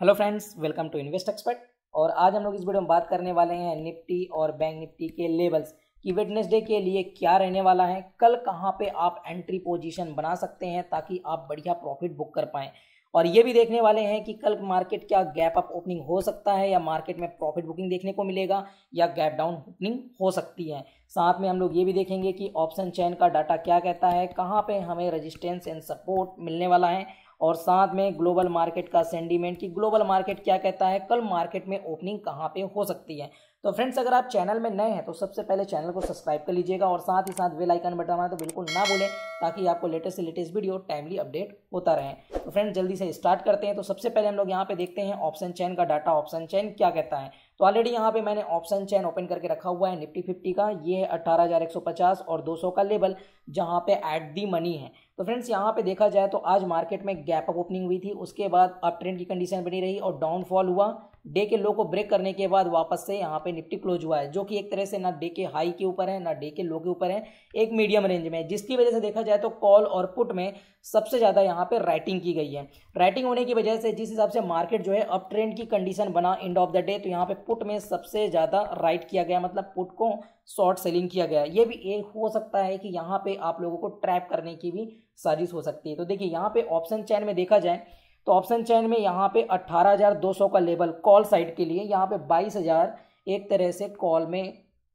hello friends welcome to invest expert और आज हम लोग इस वीडियो में बात करने वाले हैं निफ्टी और बैंक निफ्टी के लेवल्स कि वेडनेसडे के लिए क्या रहने वाला है कल कहाँ पे आप एंट्री पोजीशन बना सकते हैं ताकि आप बढ़िया प्रॉफिट बुक कर पाएँ और ये भी देखने वाले हैं कि कल मार्केट क्या गैप अप ओपनिंग हो सकता है या मार्केट में प्रॉफिट बुकिंग देखने को मिलेगा या गैप डाउन ओपनिंग हो सकती है साथ में हम लोग ये भी देखेंगे कि ऑप्शन चैन का डाटा क्या कहता है कहाँ पर हमें रजिस्टेंस एंड सपोर्ट मिलने वाला है और साथ में ग्लोबल मार्केट का सेंडिमेंट कि ग्लोबल मार्केट क्या कहता है कल मार्केट में ओपनिंग कहाँ पे हो सकती है तो फ्रेंड्स अगर आप चैनल में नए हैं तो सबसे पहले चैनल को सब्सक्राइब कर लीजिएगा और साथ ही साथ वे लाइकन बटन तो बिल्कुल ना भूलें ताकि आपको लेटेस्ट से लेटेस्ट वीडियो टाइमली अपडेट होता रहे तो फ्रेंड्स जल्दी से स्टार्ट करते हैं तो सबसे पहले हम लोग यहाँ पे देखते हैं ऑप्शन चैन का डाटा ऑप्शन चैन क्या कहता है तो ऑलरेडी यहाँ पे मैंने ऑप्शन चैन ओपन करके रखा हुआ है निफ्टी फिफ्टी का ये है अट्ठारह और 200 का लेवल जहाँ पे एट दी मनी है तो फ्रेंड्स यहाँ पे देखा जाए तो आज मार्केट में गैप अप ओपनिंग हुई थी उसके बाद अप ट्रेंड की कंडीशन बनी रही और डाउनफॉल हुआ डे के लो को ब्रेक करने के बाद वापस से यहाँ पे निफ्टी क्लोज हुआ है जो कि एक तरह से ना डे के हाई के ऊपर है ना डे के लो के ऊपर है एक मीडियम रेंज में जिसकी वजह से देखा जाए तो कॉल और पुट में सबसे ज़्यादा यहाँ पे राइटिंग की गई है राइटिंग होने की वजह से जिस हिसाब से मार्केट जो है अप ट्रेंड की कंडीशन बना एंड ऑफ द डे तो यहाँ पे पुट में सबसे ज़्यादा राइट किया गया मतलब पुट को शॉर्ट सेलिंग किया गया ये भी एक हो सकता है कि यहाँ पर आप लोगों को ट्रैप करने की भी साजिश हो सकती है तो देखिए यहाँ पे ऑप्शन चैन में देखा जाए तो ऑप्शन चैन में यहाँ पे 18,200 का लेवल कॉल साइड के लिए यहाँ पे 22,000 एक तरह से कॉल में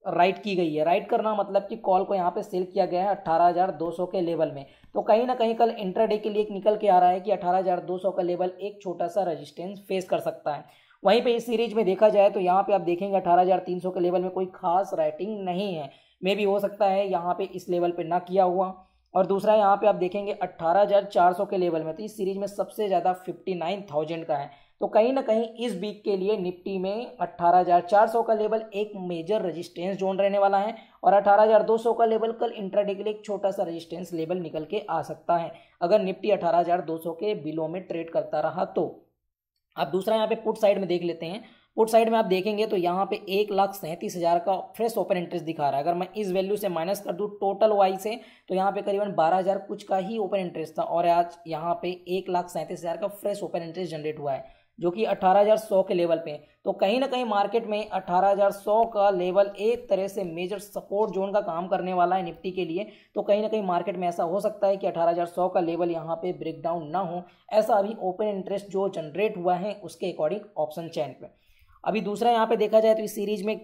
राइट की गई है राइट करना मतलब कि कॉल को यहाँ पे सेल किया गया है 18,200 के लेवल में तो कहीं ना कहीं कल इंटरडे के लिए एक निकल के आ रहा है कि 18,200 का लेवल एक छोटा सा रेजिस्टेंस फेस कर सकता है वहीं पे इस सीरीज में देखा जाए तो यहाँ पे आप देखेंगे 18,300 के लेवल में कोई खास राइटिंग नहीं है मे भी हो सकता है यहाँ पे इस लेवल पे ना किया हुआ और दूसरा यहाँ पे आप देखेंगे 18,400 के लेवल में तो इस सीरीज में सबसे ज़्यादा 59,000 का है तो कहीं ना कहीं इस वीक के लिए निफ्टी में 18,400 का लेवल एक मेजर रेजिस्टेंस जोन रहने वाला है और 18,200 का लेवल कल इंट्राडे के लिए एक छोटा सा रेजिस्टेंस लेवल निकल के आ सकता है अगर निफ्टी 18,200 के बिलो में ट्रेड करता रहा तो आप दूसरा यहाँ पे पुट साइड में देख लेते हैं पुट साइड में आप देखेंगे तो यहाँ पे एक लाख सैंतीस हज़ार का फ्रेश ओपन इंटरेस्ट दिखा रहा है अगर मैं इस वैल्यू से माइनस कर दूँ टोटल वाई से तो यहाँ पे करीबन बारह हज़ार कुछ का ही ओपन इंटरेस्ट था और आज यहाँ पे एक लाख सैंतीस हज़ार का फ्रेश ओपन इंटरेस्ट जनरेट हुआ है जो कि सौ के लेवल पे तो कहीं ना कहीं मार्केट में सौ का लेवल एक तरह से मेजर सपोर्ट जोन का काम करने वाला है निफ्टी के लिए तो कहीं ना कहीं मार्केट में ऐसा हो सकता है कि सौ का लेवल यहाँ पे ब्रेकडाउन ना हो ऐसा अभी ओपन इंटरेस्ट जो जनरेट हुआ है उसके अकॉर्डिंग ऑप्शन चैन पे अभी दूसरा यहाँ पे देखा जाए तो इस सीरीज में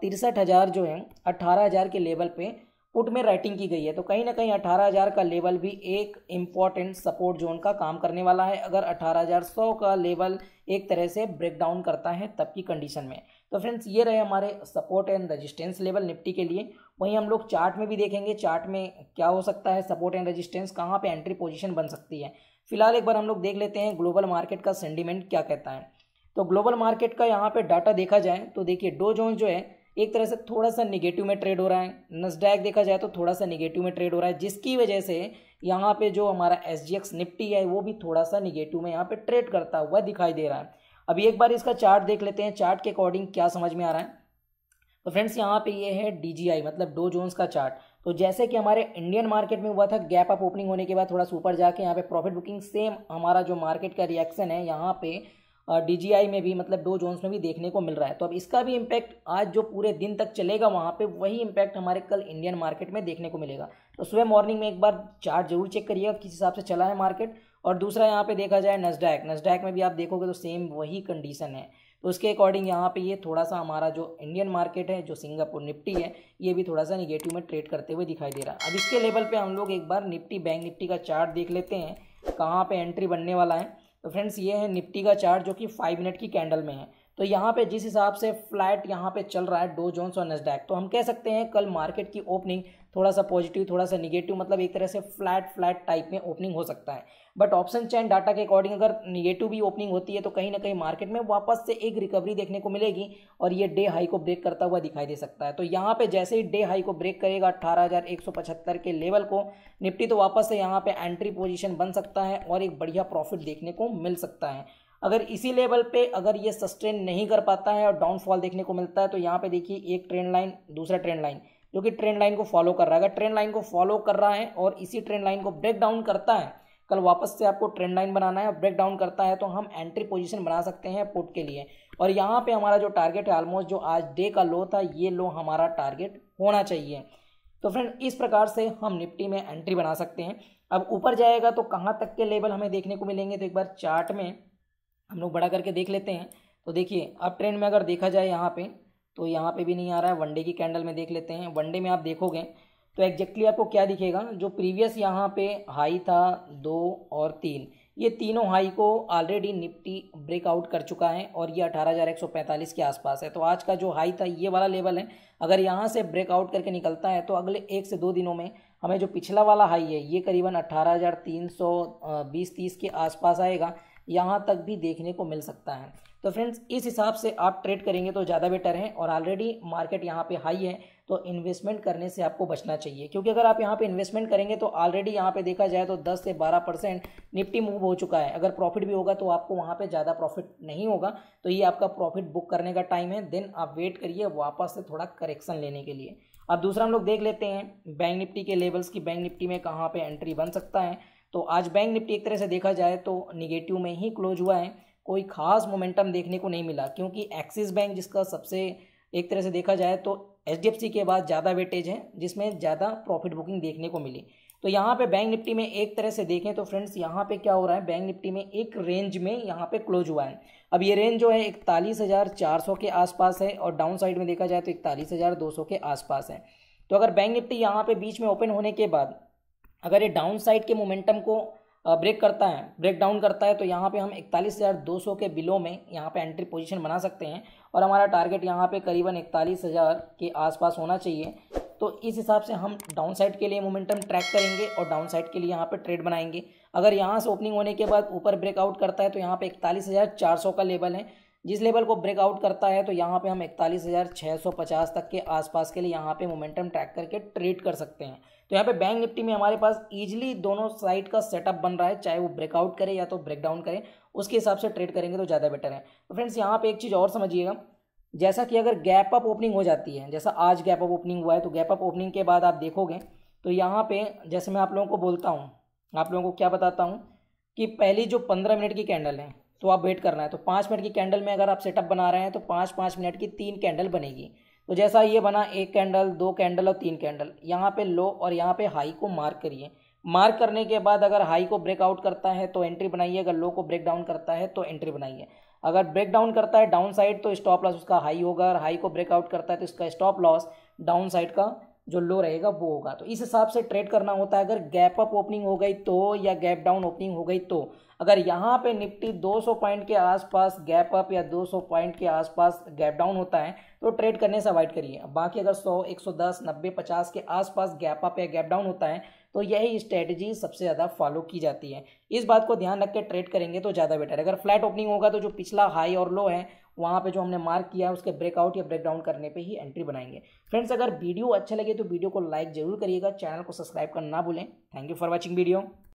तिरसठ हज़ार जो है अट्ठारह हज़ार के लेवल पे पुट में राइटिंग की गई है तो कहीं ना कहीं अट्ठारह हज़ार का लेवल भी एक इम्पॉर्टेंट सपोर्ट जोन का काम करने वाला है अगर अट्ठारह हज़ार सौ का लेवल एक तरह से ब्रेक डाउन करता है तब की कंडीशन में तो फ्रेंड्स ये रहे हमारे support and resistance level Nifty के लिए वहीं हम लोग चार्ट में भी देखेंगे चार्ट में क्या हो सकता है सपोर्ट एंड रजिस्टेंस कहाँ पर एंट्री पोजिशन बन सकती है फिलहाल एक बार हम लोग देख लेते हैं ग्लोबल मार्केट का सेंडिमेंट क्या कहता है तो ग्लोबल मार्केट का यहाँ पे डाटा देखा जाए तो देखिए डो जोन्स जो है एक तरह से थोड़ा सा निगेटिव में ट्रेड हो रहा है नसडैक देखा जाए तो थोड़ा सा निगेटिव में ट्रेड हो रहा है जिसकी वजह से यहाँ पे जो हमारा एस जी एक्स निफ्टी है वो भी थोड़ा सा निगेटिव में यहाँ पे ट्रेड करता हुआ दिखाई दे रहा है अभी एक बार इसका चार्ट देख लेते हैं चार्ट के अकॉर्डिंग क्या समझ में आ रहा है तो फ्रेंड्स यहाँ पे ये है डीजीआई मतलब डो जोन्स का चार्ट तो जैसे कि हमारे इंडियन मार्केट में हुआ था गैप अप ओपनिंग होने के बाद थोड़ा सा ऊपर जाके यहाँ पे प्रॉफिट बुकिंग सेम हमारा जो मार्केट का रिएक्शन है यहाँ पे डीजीआई में भी मतलब डो जोन्स में भी देखने को मिल रहा है तो अब इसका भी इम्पैक्ट आज जो पूरे दिन तक चलेगा वहाँ पे वही इम्पैक्ट हमारे कल इंडियन मार्केट में देखने को मिलेगा तो सुबह मॉर्निंग में एक बार चार्ट जरूर चेक करिएगा किस हिसाब से चला है मार्केट और दूसरा यहाँ पे देखा जाए नजडैक नजडैक में भी आप देखोगे तो सेम वही कंडीशन है तो उसके अकॉर्डिंग यहाँ पे ये थोड़ा सा हमारा जो इंडियन मार्केट है जो सिंगापुर निफ्टी है ये भी थोड़ा सा निगेटिव में ट्रेड करते हुए दिखाई दे रहा है अब इसके लेवल पे हम लोग एक बार निफ्टी बैंक निफ्टी का चार्ट देख लेते हैं कहाँ पे एंट्री बनने वाला है तो फ्रेंड्स ये है निफ्टी का चार्ट जो कि फाइव मिनट की कैंडल में है तो यहाँ पे जिस हिसाब से फ्लैट यहाँ पे चल रहा है डो जोन्स और नजडैक तो हम कह सकते हैं कल मार्केट की ओपनिंग थोड़ा सा पॉजिटिव थोड़ा सा निगेटिव मतलब एक तरह से फ्लैट फ्लैट टाइप में ओपनिंग हो सकता है बट ऑप्शन चैन डाटा के अकॉर्डिंग अगर निगेटिव भी ओपनिंग होती है तो कहीं ना कहीं मार्केट में वापस से एक रिकवरी देखने को मिलेगी और ये डे हाई को ब्रेक करता हुआ दिखाई दे सकता है तो यहाँ पे जैसे ही डे हाई को ब्रेक करेगा अट्ठारह के लेवल को निपटी तो वापस से यहाँ पर एंट्री पोजिशन बन सकता है और एक बढ़िया प्रॉफिट देखने को मिल सकता है अगर इसी लेवल पे अगर ये सस्टेन नहीं कर पाता है और डाउनफॉल देखने को मिलता है तो यहाँ पे देखिए एक ट्रेंड लाइन दूसरा ट्रेंड लाइन जो कि ट्रेंड लाइन को फॉलो कर रहा है अगर ट्रेंड लाइन को फॉलो कर रहा है और इसी ट्रेंड लाइन को ब्रेक डाउन करता है कल वापस से आपको ट्रेंड लाइन बनाना है और ब्रेक डाउन करता है तो हम एंट्री पोजीशन बना सकते हैं पुट के लिए और यहाँ पे हमारा जो टारगेट है ऑलमोस्ट जो आज डे का लो था ये लो हमारा टारगेट होना चाहिए तो फ्रेंड इस प्रकार से हम निफ्टी में एंट्री बना सकते हैं अब ऊपर जाएगा तो कहाँ तक के लेवल हमें देखने को मिलेंगे तो एक बार चार्ट में हम लोग बड़ा करके देख लेते हैं तो देखिए अब ट्रेंड में अगर देखा जाए यहाँ पर तो यहाँ पर भी नहीं आ रहा है वनडे की कैंडल में देख लेते हैं वनडे में आप देखोगे तो एग्जैक्टली आपको क्या दिखेगा जो प्रीवियस यहाँ पे हाई था दो और तीन ये तीनों हाई को ऑलरेडी निफ्टी ब्रेकआउट कर चुका है और ये 18,145 के आसपास है तो आज का जो हाई था ये वाला लेवल है अगर यहाँ से ब्रेकआउट करके निकलता है तो अगले एक से दो दिनों में हमें जो पिछला वाला हाई है ये करीबन बीस तीस के आसपास आएगा यहाँ तक भी देखने को मिल सकता है तो फ्रेंड्स इस हिसाब से आप ट्रेड करेंगे तो ज़्यादा बेटर हैं और ऑलरेडी मार्केट यहाँ पे हाई है तो इन्वेस्टमेंट करने से आपको बचना चाहिए क्योंकि अगर आप यहाँ पे इन्वेस्टमेंट करेंगे तो ऑलरेडी यहाँ पे देखा जाए तो 10 से 12 परसेंट निफ्टी मूव हो चुका है अगर प्रॉफिट भी होगा तो आपको वहाँ पे ज़्यादा प्रॉफिट नहीं होगा तो ये आपका प्रॉफिट बुक करने का टाइम है देन आप वेट करिए वापस से थोड़ा करेक्शन लेने के लिए अब दूसरा हम लोग देख लेते हैं बैंक निफ्टी के लेवल्स की बैंक निफ्टी में कहाँ पर एंट्री बन सकता है तो आज बैंक निफ्टी एक तरह से देखा जाए तो निगेटिव में ही क्लोज हुआ है कोई खास मोमेंटम देखने को नहीं मिला क्योंकि एक्सिस बैंक जिसका सबसे एक तरह से देखा जाए तो एच के बाद ज़्यादा वेटेज है जिसमें ज़्यादा प्रॉफिट बुकिंग देखने को मिली तो यहाँ पे बैंक निफ्टी में एक तरह से देखें तो फ्रेंड्स यहाँ पे क्या हो रहा है बैंक निफ्टी में एक रेंज में यहाँ पे क्लोज हुआ है अब ये रेंज जो है इकतालीस हज़ार चार सौ के आसपास है और डाउन साइड में देखा जाए तो इकतालीस हज़ार दो सौ के आसपास है तो अगर बैंक निफ्टी यहाँ पे बीच में ओपन होने के बाद अगर ये डाउन साइड के मोमेंटम को ब्रेक करता है ब्रेक डाउन करता है तो यहाँ पे हम इकतालीस हज़ार दो सौ के बिलो में यहाँ पे एंट्री पोजीशन बना सकते हैं और हमारा टारगेट यहाँ पे करीबन इकतालीस हज़ार के आसपास होना चाहिए तो इस हिसाब से हम डाउन साइड के लिए मोमेंटम ट्रैक करेंगे और डाउन साइड के लिए यहाँ पे ट्रेड बनाएंगे अगर यहाँ से ओपनिंग होने के बाद ऊपर ब्रेकआउट करता है तो यहाँ पे इकतालीस हज़ार चार सौ का लेवल है जिस लेवल को ब्रेकआउट करता है तो यहाँ पे हम इकतालीस हज़ार छः सौ पचास तक के आसपास के लिए यहाँ पे मोमेंटम ट्रैक करके ट्रेड कर सकते हैं तो यहाँ पे बैंक निफ्टी में हमारे पास इजीली दोनों साइड का सेटअप बन रहा है चाहे वो ब्रेकआउट करे या तो ब्रेकडाउन करे उसके हिसाब से ट्रेड करेंगे तो ज़्यादा बेटर है तो फ्रेंड्स यहाँ पर एक चीज़ और समझिएगा जैसा कि अगर गैप अप ओपनिंग हो जाती है जैसा आज गैप अप ओपनिंग हुआ है तो गैप अप ओपनिंग के बाद आप देखोगे तो यहाँ पर जैसे मैं आप लोगों को बोलता हूँ आप लोगों को क्या बताता हूँ कि पहली जो पंद्रह मिनट की कैंडल है तो आप वेट करना है तो पाँच मिनट की कैंडल में अगर आप सेटअप बना रहे हैं तो पाँच पाँच मिनट की तीन कैंडल बनेगी तो जैसा ये बना एक कैंडल दो कैंडल और तीन कैंडल यहाँ पे लो और यहाँ पे हाई को मार्क करिए मार्क करने के बाद अगर हाई को ब्रेकआउट करता है तो एंट्री बनाइए अगर लो को ब्रेक डाउन करता है तो एंट्री बनाइए अगर ब्रेक डाउन करता है डाउन साइड तो स्टॉप लॉस उसका हाई होगा और हाई को ब्रेकआउट करता है तो इसका स्टॉप लॉस डाउन साइड का जो लो रहेगा वो होगा तो इस हिसाब से ट्रेड करना होता है अगर गैप अप ओपनिंग हो गई तो या गैप डाउन ओपनिंग हो गई तो अगर यहाँ पे निफ्टी 200 पॉइंट के आसपास गैप अप या 200 पॉइंट के आसपास गैप डाउन होता है तो ट्रेड करने से अवॉइड करिए बाकी अगर 100 110 90 50 के आसपास गैप अप या गैप डाउन होता है तो यही स्ट्रेटजी सबसे ज़्यादा फॉलो की जाती है इस बात को ध्यान रख के ट्रेड करेंगे तो ज़्यादा बेटर है अगर फ्लैट ओपनिंग होगा तो जो पिछला हाई और लो है वहाँ पे जो हमने मार्क किया है उसके ब्रेकआउट या ब्रेकडाउन करने पे ही एंट्री बनाएंगे फ्रेंड्स अगर वीडियो अच्छा लगे तो वीडियो को लाइक जरूर करिएगा चैनल को सब्सक्राइब करना ना भूलें thank you for watching video